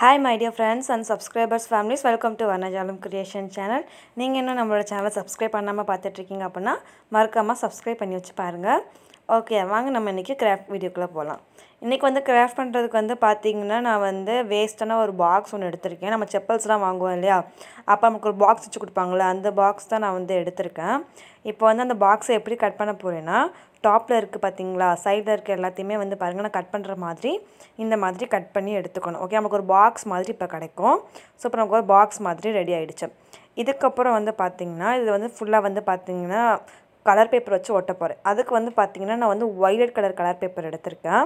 hi my dear friends and subscribers families welcome to Varnajalam creation channel நீங்கள் என்ன நம்மளோட சேனலை சப்ஸ்கிரைப் பண்ணாமல் பார்த்துட்ருக்கீங்க அப்படின்னா மறக்காமல் சப்ஸ்கிரைப் பண்ணி வச்சு பாருங்கள் ஓகே வாங்க நம்ம இன்றைக்கி கிராஃப்ட் வீடியோக்குள்ளே போகலாம் இன்றைக்கி வந்து கிராஃப்ட் பண்ணுறதுக்கு வந்து பார்த்திங்கன்னா நான் வந்து வேஸ்ட்டான ஒரு பாக்ஸ் ஒன்று எடுத்திருக்கேன் நம்ம செப்பல்ஸ்லாம் வாங்குவோம் இல்லையா அப்போ நமக்கு ஒரு பாக்ஸ் வச்சு கொடுப்பாங்களே அந்த பாக்ஸ் தான் நான் வந்து எடுத்திருக்கேன் இப்போ வந்து அந்த பாக்ஸை எப்படி கட் பண்ண போகிறேன்னா டாப்பில் இருக்குது பார்த்தீங்களா சைடில் இருக்க எல்லாத்தையுமே வந்து பாருங்கள் நான் கட் பண்ணுற மாதிரி இந்த மாதிரி கட் பண்ணி எடுத்துக்கணும் ஓகே நமக்கு ஒரு பாக்ஸ் மாதிரி இப்போ கிடைக்கும் ஸோ இப்போ நமக்கு ஒரு பாக்ஸ் மாதிரி ரெடி ஆகிடுச்சு இதுக்கப்புறம் வந்து பார்த்திங்கன்னா இது வந்து ஃபுல்லாக வந்து பார்த்திங்கன்னா கலர் பேப்பர் வச்சு ஒட்ட போகிறேன் அதுக்கு வந்து பார்த்திங்கன்னா நான் வந்து ஒயிலட் கலர் கலர் பேப்பர் எடுத்திருக்கேன்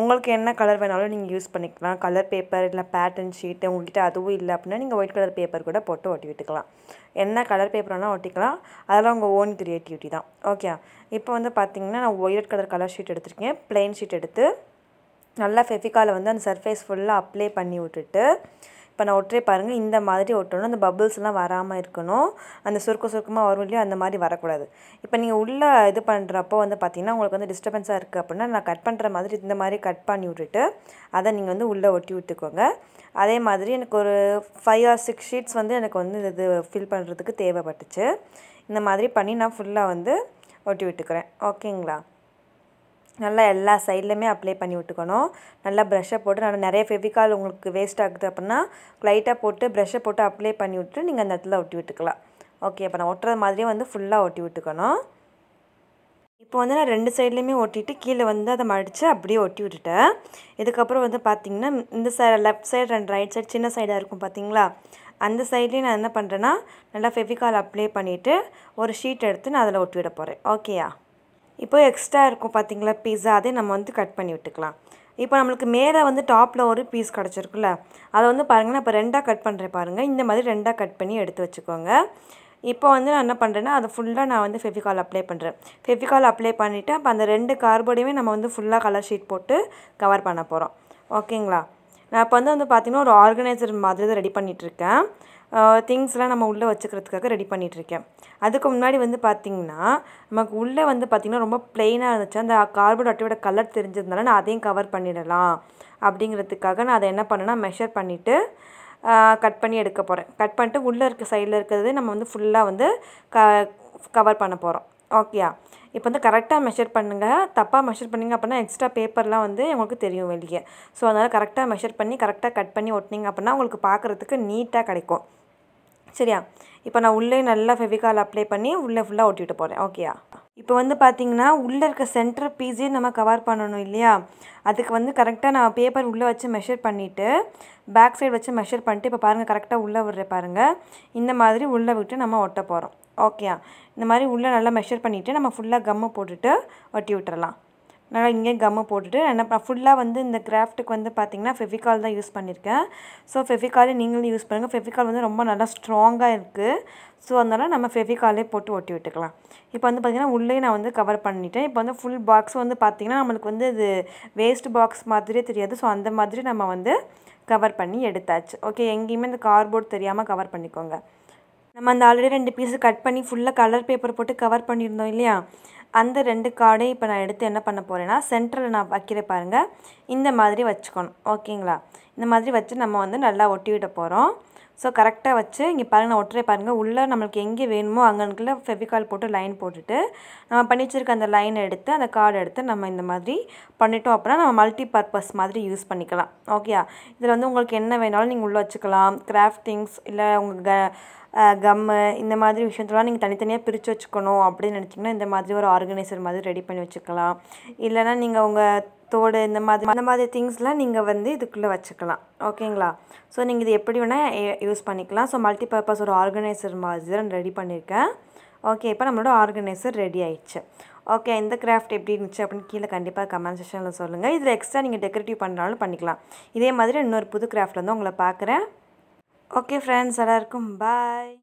உங்களுக்கு என்ன கலர் வேணாலும் நீங்கள் யூஸ் பண்ணிக்கலாம் கலர் பேப்பர் இல்லை பேட்டர்ன் ஷீட்டு உங்கள்கிட்ட அதுவும் இல்லை அப்படின்னா நீங்கள் ஒயிட் கலர் பேப்பர் கூட போட்டு ஒட்டி விட்டுக்கலாம் என்ன கலர் பேப்பர் வேணால் ஒட்டிக்கலாம் அதெல்லாம் உங்கள் ஓன் க்ரியேட்டிவிட்டி தான் ஓகே இப்போ வந்து பார்த்திங்கன்னா நான் ஒயிலட் கலர் கலர் ஷீட் எடுத்திருக்கேன் பிளெயின் ஷீட் எடுத்து நல்லா ஃபெஃபிகாவில் வந்து அந்த சர்ஃபேஸ் ஃபுல்லாக அப்ளை பண்ணி விட்டுட்டு இப்போ நான் ஒட்டுறே பாருங்கள் இந்த மாதிரி ஒட்டணும் அந்த பபுள்ஸ்லாம் வராமல் இருக்கணும் அந்த சுருக்க சுருக்கமாக வரும் இல்லையோ அந்த மாதிரி வரக்கூடாது இப்போ நீங்கள் உள்ளே இது பண்ணுறப்போ வந்து பார்த்திங்கன்னா உங்களுக்கு வந்து டிஸ்டர்பன்ஸாக இருக்குது அப்படின்னா நான் கட் பண்ணுற மாதிரி இந்த மாதிரி கட் பண்ணி விட்டுட்டு அதை நீங்கள் வந்து உள்ளே ஒட்டி விட்டுக்கோங்க அதே மாதிரி எனக்கு ஒரு ஃபைவ் ஆர் சிக்ஸ் ஷீட்ஸ் வந்து எனக்கு வந்து இது ஃபில் பண்ணுறதுக்கு தேவைப்பட்டுச்சு இந்த மாதிரி பண்ணி நான் ஃபுல்லாக வந்து ஒட்டி விட்டுக்கிறேன் ஓகேங்களா நல்லா எல்லா சைட்லையுமே அப்ளை பண்ணி விட்டுக்கணும் நல்லா ப்ரெஷ்ஷை போட்டு நல்லா நிறைய ஃபெவிகால் உங்களுக்கு வேஸ்ட் ஆகுது அப்படின்னா லைட்டாக போட்டு ப்ரெஷ்ஷை போட்டு அப்ளை பண்ணி விட்டு நீங்கள் அந்த இடத்துல ஒட்டி விட்டுக்கலாம் ஓகே அப்போ நான் ஒட்டுற மாதிரியே வந்து ஃபுல்லாக ஒட்டி விட்டுக்கணும் இப்போ வந்து நான் ரெண்டு சைட்லேயுமே ஒட்டிட்டு கீழே வந்து அதை மடித்து அப்படியே ஒட்டி விட்டுட்டேன் இதுக்கப்புறம் வந்து பார்த்திங்கன்னா இந்த சைட் லெஃப்ட் சைடு ரெண்டு ரைட் சைடு சின்ன சைடாக இருக்கும் பார்த்தீங்களா அந்த சைட்லேயும் நான் என்ன பண்ணுறேன்னா நல்லா ஃபெவிகால் அப்ளை பண்ணிவிட்டு ஒரு ஷீட் எடுத்து நான் அதில் ஒட்டி விட போகிறேன் ஓகேயா இப்போ எக்ஸ்ட்ரா இருக்கும் பார்த்தீங்களா பீஸா அதே நம்ம வந்து கட் பண்ணி விட்டுக்கலாம் இப்போ நம்மளுக்கு மேலே வந்து டாப்பில் ஒரு பீஸ் கிடச்சிருக்குல்ல அதை வந்து பாருங்கள் நான் இப்போ ரெண்டாக கட் பண்ணுறேன் பாருங்கள் இந்த மாதிரி ரெண்டாக கட் பண்ணி எடுத்து வச்சுக்கோங்க இப்போ வந்து நான் என்ன பண்ணுறேன்னா அதை ஃபுல்லாக நான் வந்து ஃபெவிகால் அப்ளை பண்ணுறேன் ஃபெவிகால் அப்ளை பண்ணிவிட்டு அப்போ அந்த ரெண்டு கார்போர்டையுமே நம்ம வந்து ஃபுல்லாக கலர் ஷீட் போட்டு கவர் பண்ண போகிறோம் ஓகேங்களா நான் இப்போ வந்து வந்து பார்த்திங்கன்னா ஒரு ஆர்கனைசர் மாதிரி தான் ரெடி பண்ணிகிட்ருக்கேன் திங்ஸ்லாம் நம்ம உள்ளே வச்சுக்கிறதுக்காக ரெடி பண்ணிகிட்ருக்கேன் அதுக்கு முன்னாடி வந்து பார்த்திங்கன்னா நமக்கு உள்ளே வந்து பார்த்திங்கன்னா ரொம்ப ப்ளெயினாக இருந்துச்சு அந்த கார்பன் அட்டையோட கலர் தெரிஞ்சதுனால நான் அதையும் கவர் பண்ணிடலாம் அப்படிங்கிறதுக்காக நான் அதை என்ன பண்ணேன்னா மெஷர் பண்ணிவிட்டு கட் பண்ணி எடுக்க போகிறேன் கட் பண்ணிட்டு உள்ளே இருக்க சைடில் இருக்கிறது நம்ம வந்து ஃபுல்லாக வந்து க கவர் பண்ண போகிறோம் ஓகேயா இப்போ வந்து கரெக்டாக மெஷர் பண்ணுங்கள் தப்பாக மெஷர் பண்ணிங்க அப்படின்னா எக்ஸ்ட்ரா பேப்பர்லாம் வந்து உங்களுக்கு தெரியும் வெளியே ஸோ அதனால் கரெக்டாக மெஷர் பண்ணி கரெக்டாக கட் பண்ணி ஒட்டினீங்க அப்படின்னா உங்களுக்கு பார்க்குறதுக்கு நீட்டாக கிடைக்கும் சரியா இப்போ நான் உள்ளே நல்லா ஃபெவிகால் அப்ளை பண்ணி உள்ளே ஃபுல்லாக ஒட்டிட்டு போகிறேன் ஓகேயா இப்போ வந்து பார்த்தீங்கன்னா உள்ளே இருக்க சென்டர் பீஸே நம்ம கவர் பண்ணணும் இல்லையா அதுக்கு வந்து கரெக்டாக நான் பேப்பர் உள்ளே வச்சு மெஷர் பண்ணிவிட்டு பேக் சைடு வச்சு மெஷர் பண்ணிட்டு இப்போ பாருங்கள் கரெக்டாக உள்ளே விடுற பாருங்கள் இந்த மாதிரி உள்ளே விட்டு நம்ம ஒட்ட போகிறோம் ஓகேயா இந்த மாதிரி உள்ளே நல்லா மெஷர் பண்ணிவிட்டு நம்ம ஃபுல்லாக கம்மை போட்டுட்டு ஒட்டி விட்டுறலாம் நல்லா இங்கே கம்மை போட்டுட்டு என்ன ஃபுல்லாக வந்து இந்த கிராஃப்ட்டுக்கு வந்து பார்த்திங்கன்னா ஃபெவிகால் தான் யூஸ் பண்ணியிருக்கேன் ஸோ ஃபெவிகாலே நீங்களும் யூஸ் பண்ணுங்கள் ஃபெவிகால் வந்து ரொம்ப நல்லா ஸ்ட்ராங்காக இருக்குது ஸோ அதனால் நம்ம ஃபெவிகாலே போட்டு ஒட்டி விட்டுக்கலாம் இப்போ வந்து பார்த்திங்கன்னா உள்ளே நான் வந்து கவர் பண்ணிட்டேன் இப்போ வந்து ஃபுல் பாக்ஸ் வந்து பார்த்திங்கன்னா நம்மளுக்கு வந்து இது வேஸ்ட் பாக்ஸ் மாதிரியே தெரியாது ஸோ அந்த மாதிரி நம்ம வந்து கவர் பண்ணி எடுத்தாச்சு ஓகே எங்கேயுமே இந்த கார்போர்ட் தெரியாமல் கவர் பண்ணிக்கோங்க நம்ம அந்த ஆல்ரெடி ரெண்டு பீஸு கட் பண்ணி ஃபுல்லாக கலர் பேப்பர் போட்டு கவர் பண்ணியிருந்தோம் இல்லையா அந்த ரெண்டு கார்டையும் இப்போ நான் எடுத்து என்ன பண்ண போகிறேன்னா சென்டரில் நான் வைக்கிறேன் பாருங்கள் இந்த மாதிரி வச்சுக்கணும் ஓகேங்களா இந்த மாதிரி வச்சு நம்ம வந்து நல்லா ஒட்டி விட போகிறோம் ஸோ கரெக்டாக வச்சு இங்கே பாருங்கள் நான் ஒட்டுறே பாருங்கள் உள்ளே நம்மளுக்கு எங்கே வேணுமோ அங்கனுக்குள்ளே ஃபெவிகால் போட்டு லைன் போட்டுட்டு நம்ம பண்ணி வச்சுருக்க அந்த லைனை எடுத்து அந்த கார்டு எடுத்து நம்ம இந்த மாதிரி பண்ணிட்டோம் அப்படின்னா நம்ம மல்டி பர்பஸ் மாதிரி யூஸ் பண்ணிக்கலாம் ஓகே இதில் வந்து உங்களுக்கு என்ன வேணாலும் நீங்கள் உள்ளே வச்சுக்கலாம் கிராஃப்டிங்ஸ் இல்லை உங்கள் க கம்மு இந்த மாதிரி விஷயத்தெல்லாம் நீங்கள் தனித்தனியாக பிரித்து வச்சுக்கணும் அப்படின்னு நினச்சிங்கன்னா இந்த மாதிரி ஒரு ஆர்கனைசர் மாதிரி ரெடி பண்ணி வச்சுக்கலாம் இல்லைனா நீங்கள் உங்கள் தோடு இந்த மாதிரி அந்த மாதிரி திங்ஸ்லாம் நீங்கள் வந்து இதுக்குள்ளே வச்சுக்கலாம் ஓகேங்களா ஸோ நீங்கள் இது எப்படி வேணால் யூஸ் பண்ணிக்கலாம் ஸோ மல்டி பர்பஸ் ஒரு ஆர்கனைசர் மாதிரி தான் ரெடி பண்ணியிருக்கேன் ஓகே இப்போ நம்மளோட ஆர்கனைசர் ரெடி ஆயிடுச்சு ஓகே இந்த கிராஃப்ட் எப்படி இருந்துச்சு அப்படின்னு கீழே கண்டிப்பாக கமெண்ட் செக்ஷனில் சொல்லுங்கள் இதில் எக்ஸ்ட்ரா நீங்கள் டெக்கரேட்டிவ் பண்ணுறாலும் பண்ணிக்கலாம் இதே மாதிரி இன்னொரு புது கிராஃப்ட் வந்து உங்களை பார்க்குறேன் ஓகே ஃப்ரெண்ட்ஸ் எல்லாருக்கும் பாய்